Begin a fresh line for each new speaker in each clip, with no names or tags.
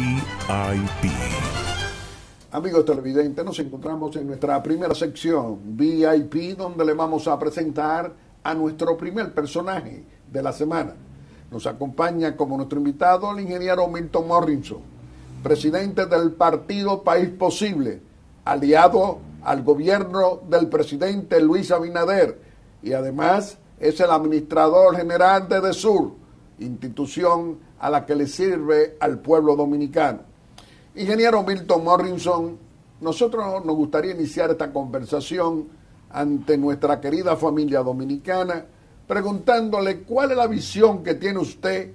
VIP. Amigos televidentes, nos encontramos en nuestra primera sección VIP donde le vamos a presentar a nuestro primer personaje de la semana. Nos acompaña como nuestro invitado el ingeniero Milton Morrison, presidente del partido País Posible, aliado al gobierno del presidente Luis Abinader y además es el administrador general de Sur institución a la que le sirve al pueblo dominicano. Ingeniero Milton Morrison, nosotros nos gustaría iniciar esta conversación ante nuestra querida familia dominicana, preguntándole cuál es la visión que tiene usted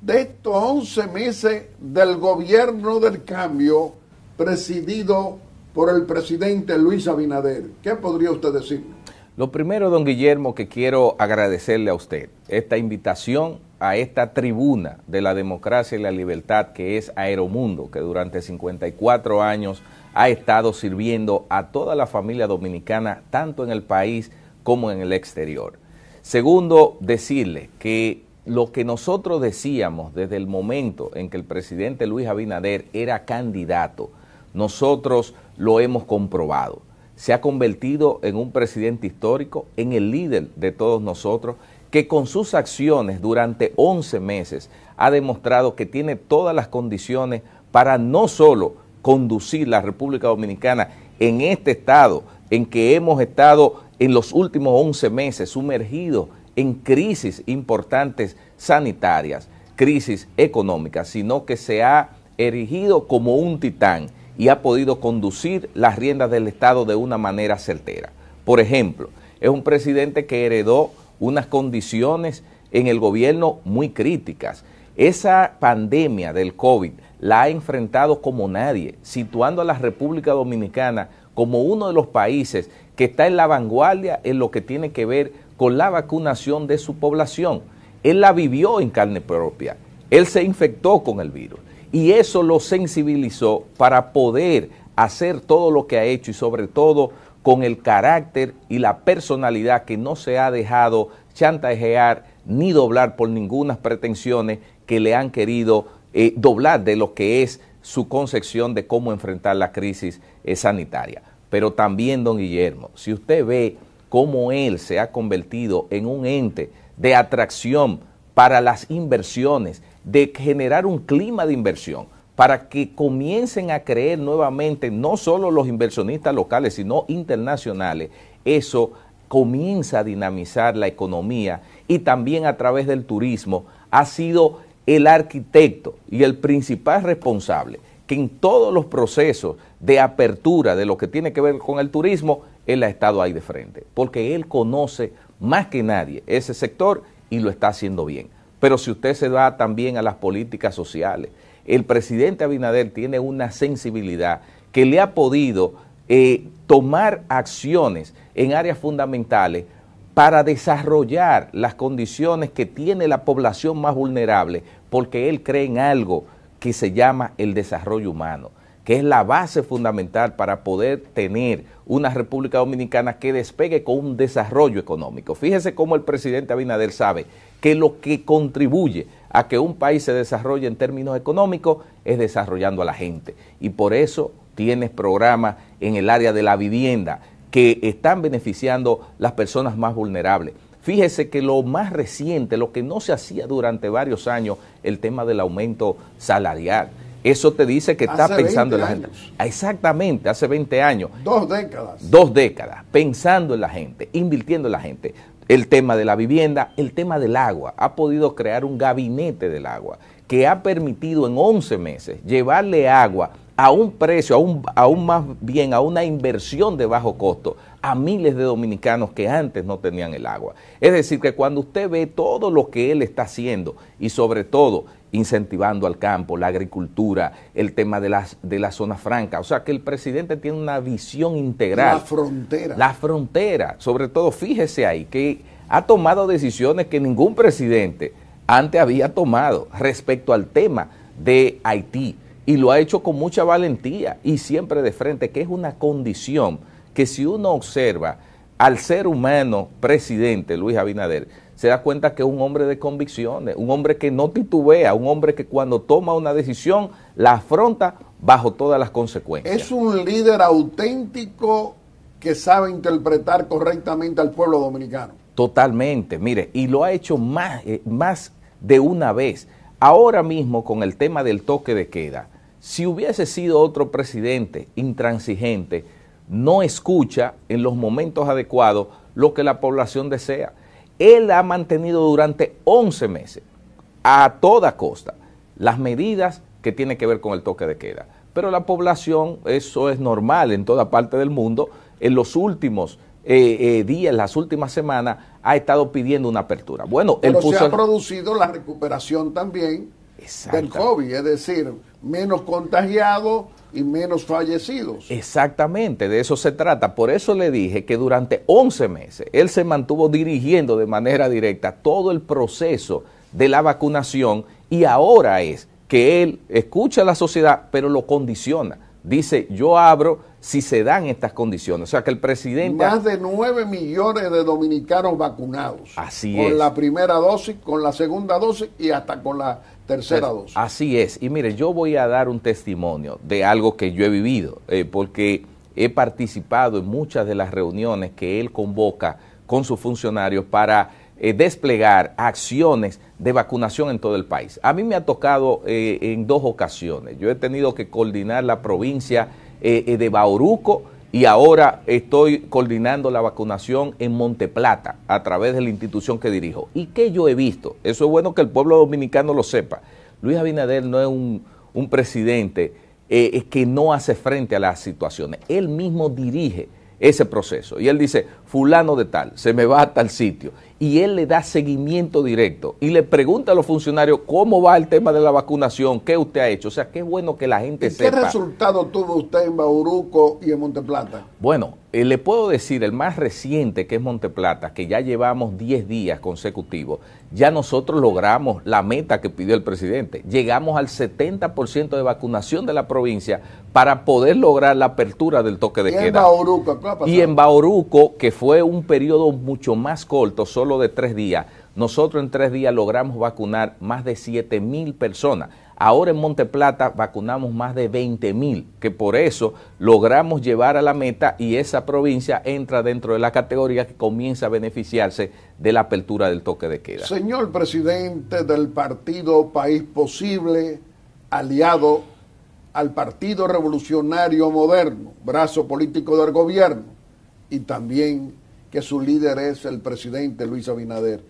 de estos 11 meses del gobierno del cambio presidido por el presidente Luis Abinader. ¿Qué podría usted decir?
Lo primero, don Guillermo, que quiero agradecerle a usted, esta invitación a esta tribuna de la democracia y la libertad que es Aeromundo, que durante 54 años ha estado sirviendo a toda la familia dominicana, tanto en el país como en el exterior. Segundo, decirle que lo que nosotros decíamos desde el momento en que el presidente Luis Abinader era candidato, nosotros lo hemos comprobado se ha convertido en un presidente histórico, en el líder de todos nosotros, que con sus acciones durante 11 meses ha demostrado que tiene todas las condiciones para no solo conducir la República Dominicana en este estado en que hemos estado en los últimos 11 meses sumergidos en crisis importantes sanitarias, crisis económicas, sino que se ha erigido como un titán y ha podido conducir las riendas del Estado de una manera certera. Por ejemplo, es un presidente que heredó unas condiciones en el gobierno muy críticas. Esa pandemia del COVID la ha enfrentado como nadie, situando a la República Dominicana como uno de los países que está en la vanguardia en lo que tiene que ver con la vacunación de su población. Él la vivió en carne propia, él se infectó con el virus y eso lo sensibilizó para poder hacer todo lo que ha hecho y sobre todo con el carácter y la personalidad que no se ha dejado chantajear ni doblar por ninguna pretensiones que le han querido eh, doblar de lo que es su concepción de cómo enfrentar la crisis eh, sanitaria. Pero también, don Guillermo, si usted ve cómo él se ha convertido en un ente de atracción para las inversiones, de generar un clima de inversión para que comiencen a creer nuevamente, no solo los inversionistas locales, sino internacionales, eso comienza a dinamizar la economía y también a través del turismo ha sido el arquitecto y el principal responsable que en todos los procesos de apertura de lo que tiene que ver con el turismo, él ha estado ahí de frente, porque él conoce más que nadie ese sector y lo está haciendo bien. Pero si usted se va también a las políticas sociales, el presidente Abinader tiene una sensibilidad que le ha podido eh, tomar acciones en áreas fundamentales para desarrollar las condiciones que tiene la población más vulnerable, porque él cree en algo que se llama el desarrollo humano que es la base fundamental para poder tener una República Dominicana que despegue con un desarrollo económico. Fíjese cómo el presidente Abinader sabe que lo que contribuye a que un país se desarrolle en términos económicos es desarrollando a la gente. Y por eso tienes programas en el área de la vivienda que están beneficiando las personas más vulnerables. Fíjese que lo más reciente, lo que no se hacía durante varios años, el tema del aumento salarial. Eso te dice que está pensando en la años. gente. Exactamente, hace 20 años.
Dos décadas.
Dos décadas, pensando en la gente, invirtiendo en la gente. El tema de la vivienda, el tema del agua. Ha podido crear un gabinete del agua que ha permitido en 11 meses llevarle agua a un precio, aún más bien, a una inversión de bajo costo a miles de dominicanos que antes no tenían el agua. Es decir, que cuando usted ve todo lo que él está haciendo y sobre todo incentivando al campo, la agricultura, el tema de las de la zona franca. O sea que el presidente tiene una visión integral. La frontera. La frontera. Sobre todo, fíjese ahí, que ha tomado decisiones que ningún presidente antes había tomado respecto al tema de Haití. Y lo ha hecho con mucha valentía y siempre de frente, que es una condición que si uno observa al ser humano presidente Luis Abinader, se da cuenta que es un hombre de convicciones, un hombre que no titubea, un hombre que cuando toma una decisión la afronta bajo todas las consecuencias.
Es un líder auténtico que sabe interpretar correctamente al pueblo dominicano.
Totalmente, mire, y lo ha hecho más, eh, más de una vez. Ahora mismo con el tema del toque de queda, si hubiese sido otro presidente intransigente, no escucha en los momentos adecuados lo que la población desea él ha mantenido durante 11 meses, a toda costa, las medidas que tienen que ver con el toque de queda. Pero la población, eso es normal en toda parte del mundo, en los últimos eh, eh, días, las últimas semanas, ha estado pidiendo una apertura. Bueno, Pero se ha
producido la recuperación también del COVID, es decir, menos contagiados y menos fallecidos.
Exactamente, de eso se trata. Por eso le dije que durante 11 meses él se mantuvo dirigiendo de manera directa todo el proceso de la vacunación y ahora es que él escucha a la sociedad, pero lo condiciona. Dice, yo abro si se dan estas condiciones. O sea que el presidente... Más
de 9 millones de dominicanos vacunados. Así es. Con la primera dosis, con la segunda dosis y hasta con la tercera dosis.
Así es. Y mire, yo voy a dar un testimonio de algo que yo he vivido, eh, porque he participado en muchas de las reuniones que él convoca con sus funcionarios para eh, desplegar acciones de vacunación en todo el país. A mí me ha tocado eh, en dos ocasiones. Yo he tenido que coordinar la provincia de Bauruco y ahora estoy coordinando la vacunación en Monteplata a través de la institución que dirijo. ¿Y qué yo he visto? Eso es bueno que el pueblo dominicano lo sepa. Luis Abinader no es un, presidente eh, que no hace frente a las situaciones. Él mismo dirige ese proceso. Y él dice, fulano de tal, se me va a tal sitio y él le da seguimiento directo y le pregunta a los funcionarios cómo va el tema de la vacunación, qué usted ha hecho. O sea, qué bueno que la gente sepa. ¿Qué
resultado tuvo usted en Bauruco y en Monteplata?
Bueno, eh, le puedo decir el más reciente que es Monteplata, que ya llevamos 10 días consecutivos. Ya nosotros logramos la meta que pidió el presidente. Llegamos al 70% de vacunación de la provincia para poder lograr la apertura del toque de ¿Y queda. En Bauruco, y en Bauruco, que fue un periodo mucho más corto, solo de tres días, nosotros en tres días logramos vacunar más de 7 mil personas. Ahora en Monte Plata vacunamos más de 20 mil, que por eso logramos llevar a la meta y esa provincia entra dentro de la categoría que comienza a beneficiarse de la apertura del toque de queda.
Señor presidente del partido País Posible, aliado al Partido Revolucionario Moderno, brazo político del gobierno, y también que su líder es el presidente Luis Abinader.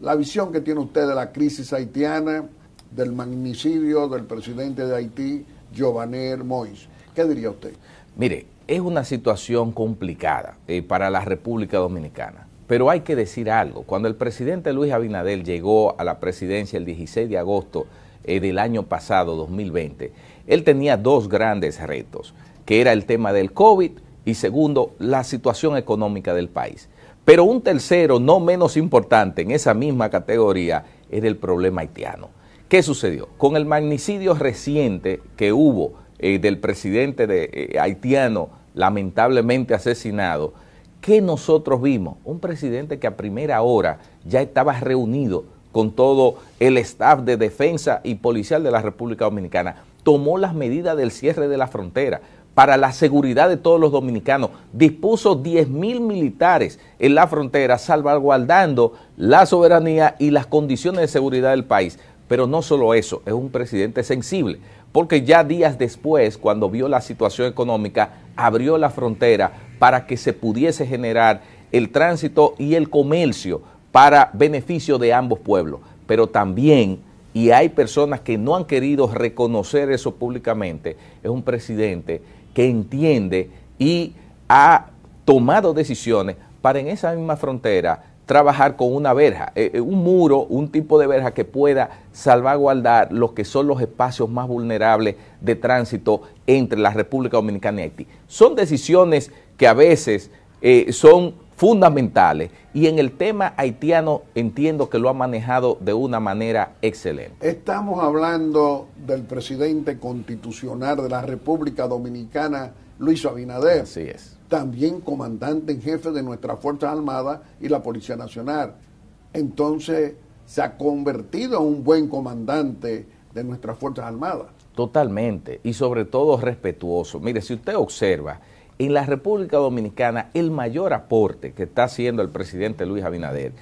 La visión que tiene usted de la crisis haitiana, del magnicidio del presidente de Haití, Giovanni Mois. ¿Qué diría usted?
Mire, es una situación complicada eh, para la República Dominicana. Pero hay que decir algo. Cuando el presidente Luis Abinader llegó a la presidencia el 16 de agosto eh, del año pasado, 2020, él tenía dos grandes retos, que era el tema del COVID y segundo, la situación económica del país. Pero un tercero, no menos importante en esa misma categoría, era el problema haitiano. ¿Qué sucedió? Con el magnicidio reciente que hubo eh, del presidente de, eh, haitiano lamentablemente asesinado, ¿qué nosotros vimos? Un presidente que a primera hora ya estaba reunido con todo el staff de defensa y policial de la República Dominicana, tomó las medidas del cierre de la frontera para la seguridad de todos los dominicanos. Dispuso 10 mil militares en la frontera, salvaguardando la soberanía y las condiciones de seguridad del país. Pero no solo eso, es un presidente sensible, porque ya días después, cuando vio la situación económica, abrió la frontera para que se pudiese generar el tránsito y el comercio para beneficio de ambos pueblos. Pero también y hay personas que no han querido reconocer eso públicamente, es un presidente que entiende y ha tomado decisiones para en esa misma frontera trabajar con una verja, eh, eh, un muro, un tipo de verja que pueda salvaguardar los que son los espacios más vulnerables de tránsito entre la República Dominicana y Haití. Son decisiones que a veces eh, son fundamentales. Y en el tema haitiano entiendo que lo ha manejado de una manera excelente.
Estamos hablando del presidente constitucional de la República Dominicana, Luis Abinader. Así es. También comandante en jefe de nuestras Fuerzas Armadas y la Policía Nacional. Entonces se ha convertido en un buen comandante de nuestras Fuerzas Armadas.
Totalmente, y sobre todo respetuoso. Mire, si usted observa, en la República Dominicana el mayor aporte que está haciendo el presidente Luis Abinader,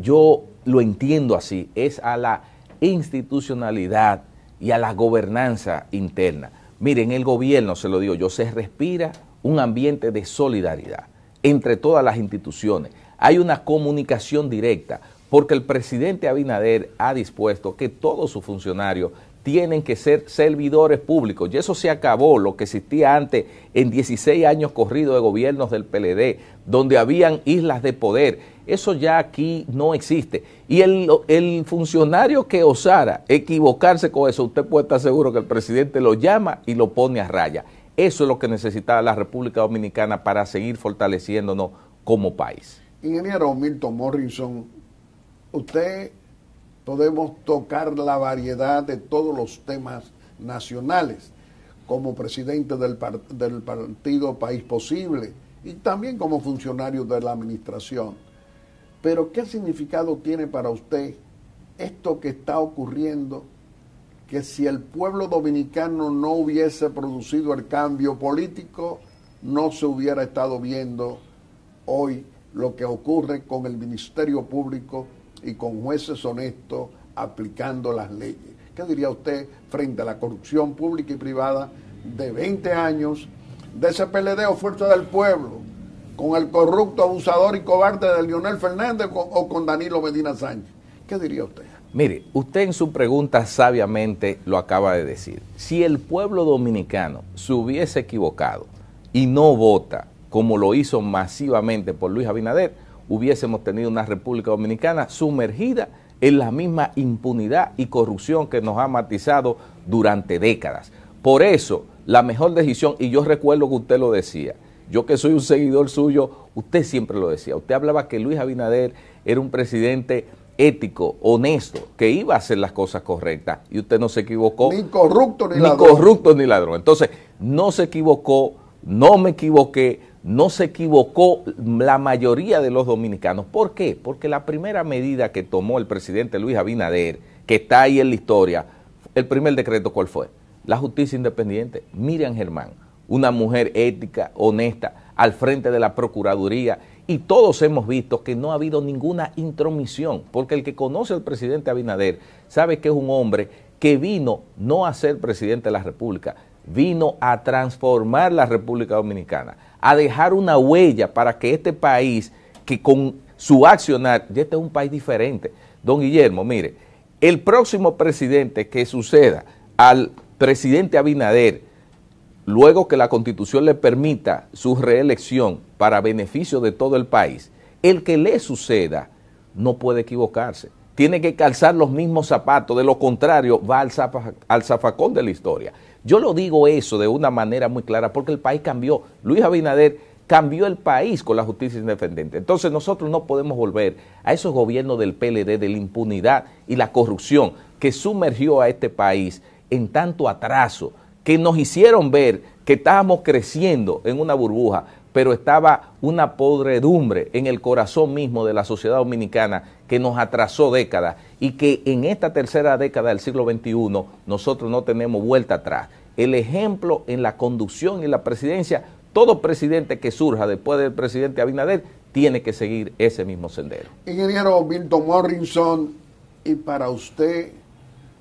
yo lo entiendo así, es a la institucionalidad y a la gobernanza interna. Miren, el gobierno, se lo digo yo, se respira un ambiente de solidaridad entre todas las instituciones. Hay una comunicación directa porque el presidente Abinader ha dispuesto que todos sus funcionarios tienen que ser servidores públicos. Y eso se acabó, lo que existía antes en 16 años corridos de gobiernos del PLD, donde habían islas de poder. Eso ya aquí no existe. Y el, funcionario que osara equivocarse con eso, usted puede estar seguro que el presidente lo llama y lo pone a raya. Eso es lo que necesitaba la República Dominicana para seguir fortaleciéndonos como país.
Ingeniero Milton Morrison, usted podemos tocar la variedad de todos los temas nacionales como presidente del, partido País Posible y también como funcionario de la administración. Pero ¿qué significado tiene para usted esto que está ocurriendo? Que si el pueblo dominicano no hubiese producido el cambio político, no se hubiera estado viendo hoy lo que ocurre con el Ministerio Público y con jueces honestos aplicando las leyes. ¿Qué diría usted frente a la corrupción pública y privada de 20 años de ese PLD o Fuerza del Pueblo, con el corrupto, abusador y cobarde de Leonel Fernández o con Danilo Medina Sánchez?
¿Qué diría usted? Mire, usted en su pregunta sabiamente lo acaba de decir. Si el pueblo dominicano se hubiese equivocado y no vota como lo hizo masivamente por Luis Abinader, hubiésemos tenido una República Dominicana sumergida en la misma impunidad y corrupción que nos ha matizado durante décadas. Por eso, la mejor decisión, y yo recuerdo que usted lo decía, yo que soy un seguidor suyo, usted siempre lo decía, usted hablaba que Luis Abinader era un presidente ético, honesto, que iba a hacer las cosas correctas y usted no se equivocó. Ni corrupto ni, Ni corrupto ni ladrón. Entonces, no se equivocó, no me equivoqué, no se equivocó la mayoría de los dominicanos. ¿Por qué? Porque la primera medida que tomó el presidente Luis Abinader, que está ahí en la historia, el primer decreto, ¿cuál fue? La justicia independiente. Miriam Germán, una mujer ética, honesta, al frente de la Procuraduría. Y todos hemos visto que no ha habido ninguna intromisión, porque el que conoce al presidente Abinader sabe que es un hombre que vino no a ser presidente de la República, vino a transformar la República Dominicana a dejar una huella para que este país, que con su accionar, ya este es un país diferente. Don Guillermo, mire, el próximo presidente que suceda al presidente Abinader, luego que la constitución le permita su reelección para beneficio de todo el país, el que le suceda no puede equivocarse. Tiene que calzar los mismos zapatos, de lo contrario va al, al zafacón de la historia. Yo lo digo eso de una manera muy clara porque el país cambió. Luis Abinader cambió el país con la justicia independiente. Entonces nosotros no podemos volver a esos gobiernos del PLD, de la impunidad y la corrupción que sumergió a este país en tanto atraso, que nos hicieron ver que estábamos creciendo en una burbuja, pero estaba una podredumbre en el corazón mismo de la sociedad dominicana que nos atrasó décadas y que en esta tercera década del siglo XXI nosotros no tenemos vuelta atrás. El ejemplo en la conducción y la presidencia, todo presidente que surja después del presidente Abinader tiene que seguir ese mismo sendero.
Ingeniero Milton Morrison, y para usted,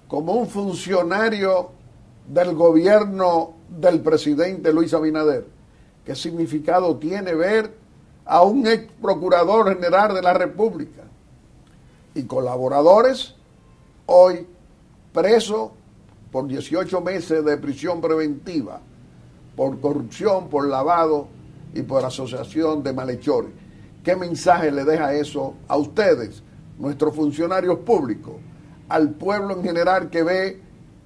como un funcionario del gobierno del presidente Luis Abinader, ¿Qué significado tiene ver a un ex procurador general de la República y colaboradores hoy preso por 18 meses de prisión preventiva por corrupción, por lavado y por asociación de malhechores? ¿Qué mensaje le deja eso a ustedes, nuestros funcionarios públicos, al pueblo en general que ve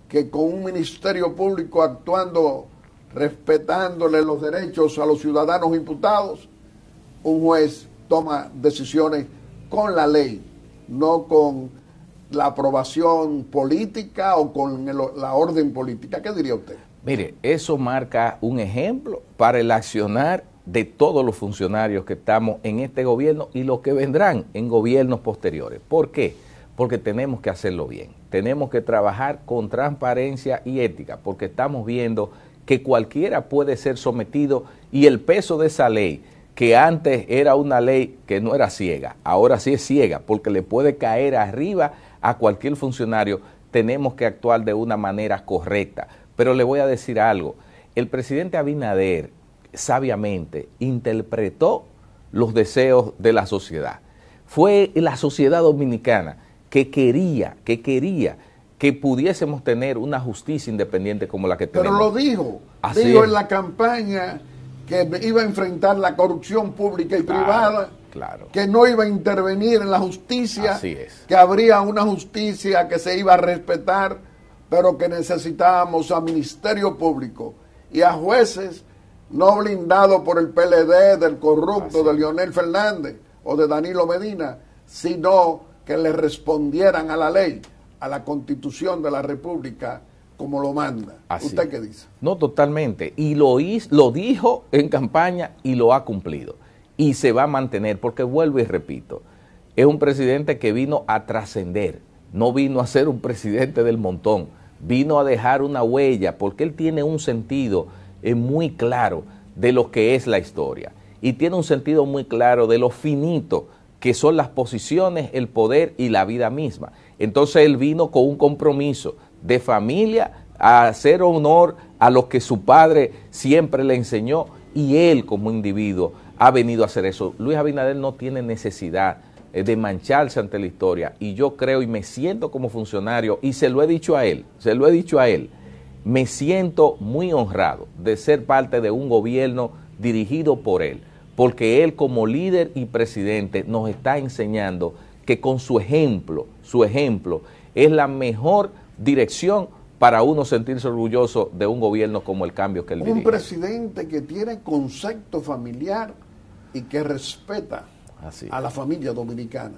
que con un ministerio público actuando respetándole los derechos a los ciudadanos imputados, un juez toma decisiones con la ley, no con la aprobación política o con la orden política. ¿Qué diría usted?
Mire, eso marca un ejemplo para el accionar de todos los funcionarios que estamos en este gobierno y los que vendrán en gobiernos posteriores. ¿Por qué? Porque tenemos que hacerlo bien, tenemos que trabajar con transparencia y ética, porque estamos viendo que cualquiera puede ser sometido y el peso de esa ley, que antes era una ley que no era ciega, ahora sí es ciega, porque le puede caer arriba a cualquier funcionario, tenemos que actuar de una manera correcta. Pero le voy a decir algo, el presidente Abinader sabiamente interpretó los deseos de la sociedad. Fue la sociedad dominicana que quería, que quería que pudiésemos tener una justicia independiente como la que tenemos. Pero lo
dijo, dijo en la campaña que iba a enfrentar la corrupción pública y privada, que no iba a intervenir en la justicia, que habría una justicia que se iba a respetar, pero que necesitábamos a Ministerio Público y a jueces no blindados por el PLD, del corrupto, de Leonel Fernández o de Danilo Medina, sino que le respondieran a la ley a la constitución de la República como lo manda. ¿Usted qué
dice? No, totalmente. Y lo, hizo, lo dijo en campaña y lo ha cumplido. Y se va a mantener, porque vuelvo y repito, es un presidente que vino a trascender, no vino a ser un presidente del montón, vino a dejar una huella, porque él tiene un sentido eh, muy claro de lo que es la historia y tiene un sentido muy claro de lo finito que son las posiciones, el poder y la vida misma. Entonces él vino con un compromiso de familia a hacer honor a lo que su padre siempre le enseñó y él como individuo ha venido a hacer eso. Luis Abinader no tiene necesidad eh, de mancharse ante la historia y yo creo y me siento como funcionario y se lo he dicho a él, se lo he dicho a él, me siento muy honrado de ser parte de un gobierno dirigido por él, porque él como líder y presidente nos está enseñando que con su ejemplo su ejemplo. Es la mejor dirección para uno sentirse orgulloso de un gobierno como el cambio que él dirige. Un
presidente que tiene concepto familiar y que respeta a la familia dominicana.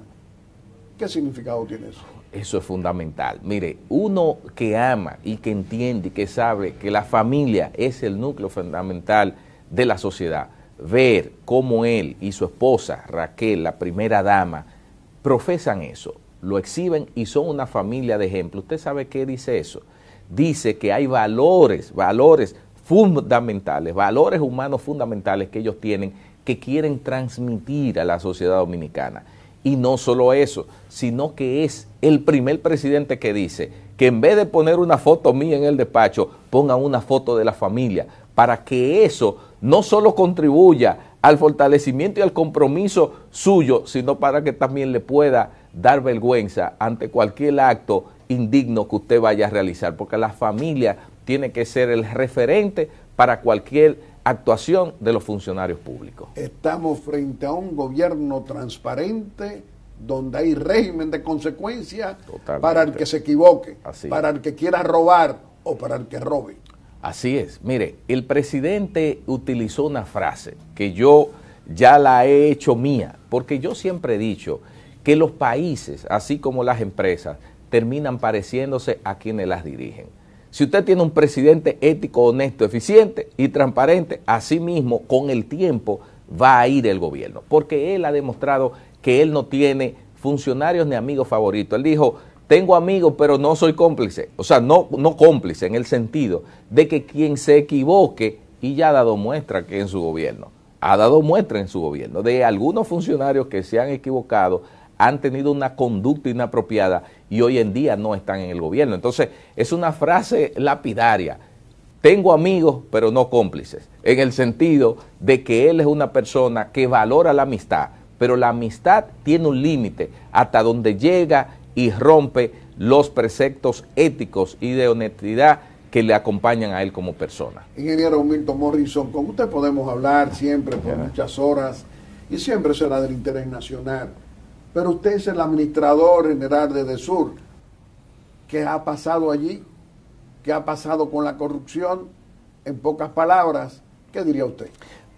¿Qué significado tiene eso?
Eso es fundamental. Mire, uno que ama y que entiende y que sabe que la familia es el núcleo fundamental de la sociedad, ver cómo él y su esposa, Raquel, la primera dama, profesan eso, lo exhiben y son una familia de ejemplo. ¿Usted sabe qué dice eso? Dice que hay valores, valores fundamentales, valores humanos fundamentales que ellos tienen que quieren transmitir a la sociedad dominicana. Y no solo eso, sino que es el primer presidente que dice que en vez de poner una foto mía en el despacho, ponga una foto de la familia, para que eso no solo contribuya al fortalecimiento y al compromiso suyo, sino para que también le pueda dar vergüenza ante cualquier acto indigno que usted vaya a realizar, porque la familia tiene que ser el referente para cualquier actuación de los funcionarios públicos.
Estamos frente a un gobierno transparente donde hay régimen de consecuencias para el que se equivoque, para el que quiera robar o para el que robe.
Así es. Mire, el presidente utilizó una frase que yo ya la he hecho mía, porque yo siempre he dicho, que los países, así como las empresas, terminan pareciéndose a quienes las dirigen. Si usted tiene un presidente ético, honesto, eficiente y transparente, así mismo con el tiempo va a ir el gobierno, porque él ha demostrado que él no tiene funcionarios ni amigos favoritos. Él dijo, tengo amigos, pero no soy cómplice. O sea, no, no cómplice en el sentido de que quien se equivoque y ya ha dado muestra que en su gobierno, ha dado muestra en su gobierno de algunos funcionarios que se han equivocado han tenido una conducta inapropiada y hoy en día no están en el gobierno. Entonces, es una frase lapidaria. Tengo amigos, pero no cómplices, en el sentido de que él es una persona que valora la amistad, pero la amistad tiene un límite hasta donde llega y rompe los preceptos éticos y de honestidad que le acompañan a él como persona.
Ingeniero Milton Morrison, con usted podemos hablar siempre por muchas horas y siempre será del interés nacional. Pero usted es el administrador general de EDESUR, ¿Qué ha pasado allí? ¿Qué ha pasado con la corrupción? En pocas palabras, ¿qué diría usted?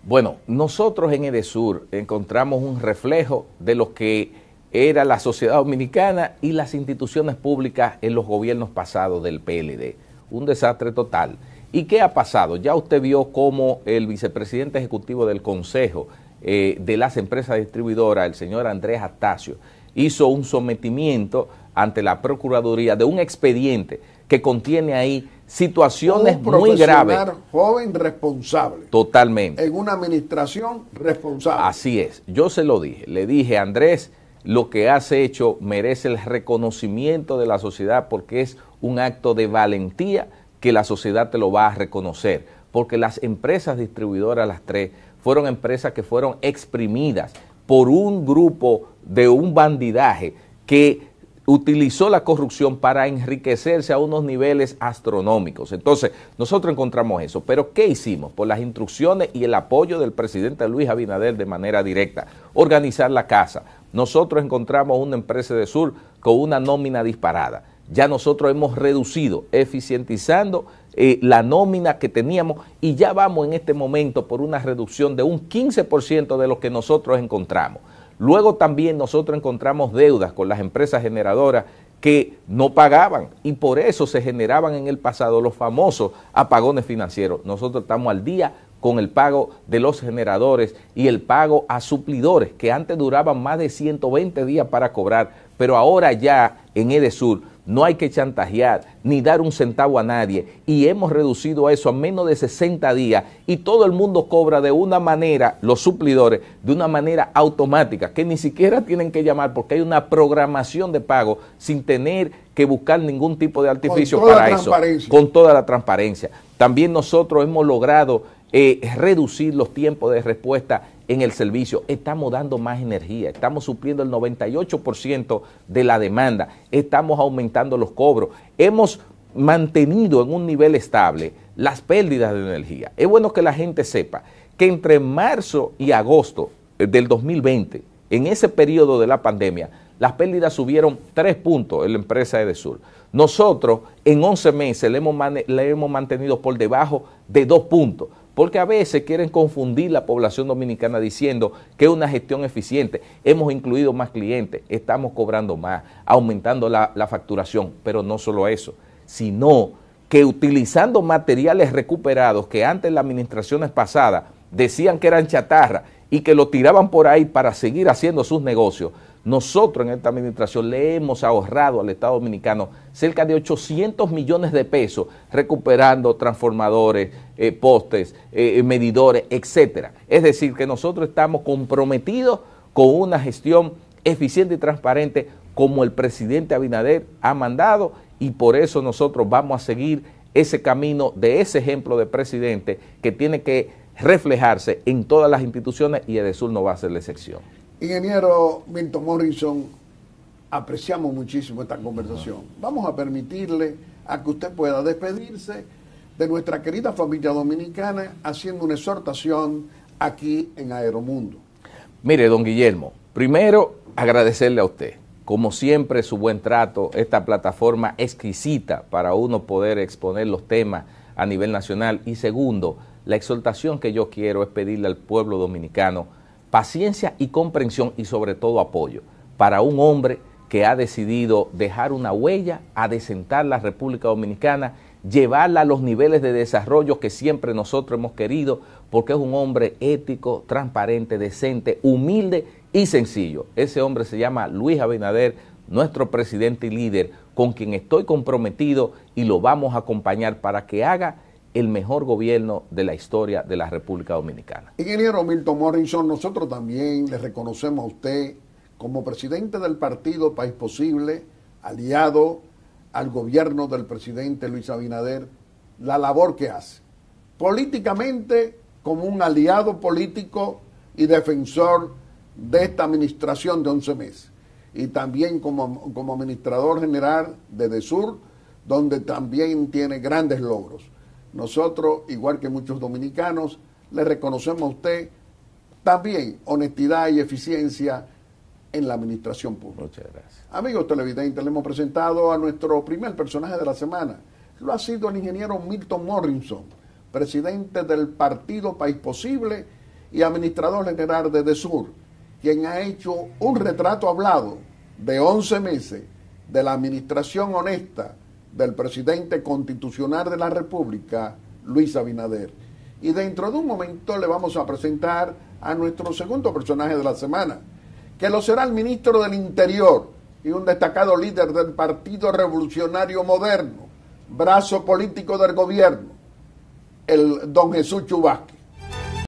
Bueno, nosotros en EDESUR encontramos un reflejo de lo que era la sociedad dominicana y las instituciones públicas en los gobiernos pasados del PLD. Un desastre total. ¿Y qué ha pasado? Ya usted vio cómo el vicepresidente ejecutivo del Consejo eh, de las empresas distribuidoras, el señor Andrés Astacio, hizo un sometimiento ante la Procuraduría de un expediente que contiene ahí situaciones muy graves.
joven responsable.
Totalmente. En una administración responsable. Así es. Yo se lo dije. Le dije, Andrés, lo que has hecho merece el reconocimiento de la sociedad porque es un acto de valentía que la sociedad te lo va a reconocer. Porque las empresas distribuidoras, las tres, fueron empresas que fueron exprimidas por un grupo de un bandidaje que utilizó la corrupción para enriquecerse a unos niveles astronómicos. Entonces, nosotros encontramos eso. Pero ¿qué hicimos? Por las instrucciones y el apoyo del presidente Luis Abinader de manera directa. Organizar la casa. Nosotros encontramos una empresa de sur con una nómina disparada. Ya nosotros hemos reducido, eficientizando eh, la nómina que teníamos y ya vamos en este momento por una reducción de un 15% de lo que nosotros encontramos. Luego también nosotros encontramos deudas con las empresas generadoras que no pagaban y por eso se generaban en el pasado los famosos apagones financieros. Nosotros estamos al día con el pago de los generadores y el pago a suplidores que antes duraban más de 120 días para cobrar, pero ahora ya en Edesur no hay que chantajear ni dar un centavo a nadie. Y hemos reducido eso a menos de 60 días y todo el mundo cobra de una manera, los suplidores, de una manera automática, que ni siquiera tienen que llamar porque hay una programación de pago sin tener que buscar ningún tipo de artificio para eso, con toda la transparencia. También nosotros hemos logrado eh, reducir los tiempos de respuesta en el servicio, estamos dando más energía, estamos supliendo el 98% de la demanda, estamos aumentando los cobros, hemos mantenido en un nivel estable las pérdidas de energía. Es bueno que la gente sepa que entre marzo y agosto eh, del 2020, en ese periodo de la pandemia, las pérdidas subieron 3 puntos en la empresa Edesur. Nosotros en 11 meses le hemos, hemos mantenido por debajo de dos puntos porque a veces quieren confundir la población dominicana diciendo que es una gestión eficiente, hemos incluido más clientes, estamos cobrando más, aumentando la, facturación, pero no solo eso, sino que utilizando materiales recuperados que antes las administraciones pasadas decían que eran chatarra y que lo tiraban por ahí para seguir haciendo sus negocios, nosotros en esta administración le hemos ahorrado al Estado Dominicano cerca de 800 millones de pesos recuperando transformadores, eh, postes, eh, eh, medidores, etcétera. Es decir, que nosotros estamos comprometidos con una gestión eficiente y transparente como el presidente Abinader ha mandado y por eso nosotros vamos a seguir ese camino de ese ejemplo de presidente que tiene que reflejarse en todas las instituciones y Edesur no va a ser la excepción.
Ingeniero Milton Morrison, apreciamos muchísimo esta conversación. Vamos a permitirle a que usted pueda despedirse de nuestra querida familia dominicana haciendo una exhortación aquí en Aeromundo.
Mire, don Guillermo, primero agradecerle a usted como siempre, su buen trato, esta plataforma exquisita para uno poder exponer los temas a nivel nacional. Y segundo, la exhortación que yo quiero es pedirle al pueblo dominicano paciencia y comprensión y sobre todo apoyo para un hombre que ha decidido dejar una huella, a adecentar la República Dominicana, llevarla a los niveles de desarrollo que siempre nosotros hemos querido, porque es un hombre ético, transparente, decente, humilde y sencillo. Ese hombre se llama Luis Abinader, nuestro presidente y líder, con quien estoy comprometido y lo vamos a acompañar para que haga el mejor gobierno de la historia de la República Dominicana.
Ingeniero Milton Morrison, nosotros también le reconocemos a usted como presidente del partido País Posible, aliado al gobierno del presidente Luis Abinader, la labor que hace. Políticamente, como un aliado político y defensor de esta administración de 11 meses. Y también como, administrador general de DESUR, donde también tiene grandes logros. Nosotros, igual que muchos dominicanos, le reconocemos a usted también honestidad y eficiencia en la administración pública. Muchas gracias. Amigos televidentes, le hemos presentado a nuestro primer personaje de la semana. Lo ha sido el ingeniero Milton Morrison, presidente del partido País Posible y administrador general de DESUR, quien ha hecho un retrato hablado de 11 meses de la administración honesta, del presidente constitucional de la República, Luis Abinader. Y dentro de un momento le vamos a presentar a nuestro segundo personaje de la semana, que lo será el ministro del Interior y un destacado líder del Partido Revolucionario Moderno, brazo político del gobierno, el don Jesús Chubasque.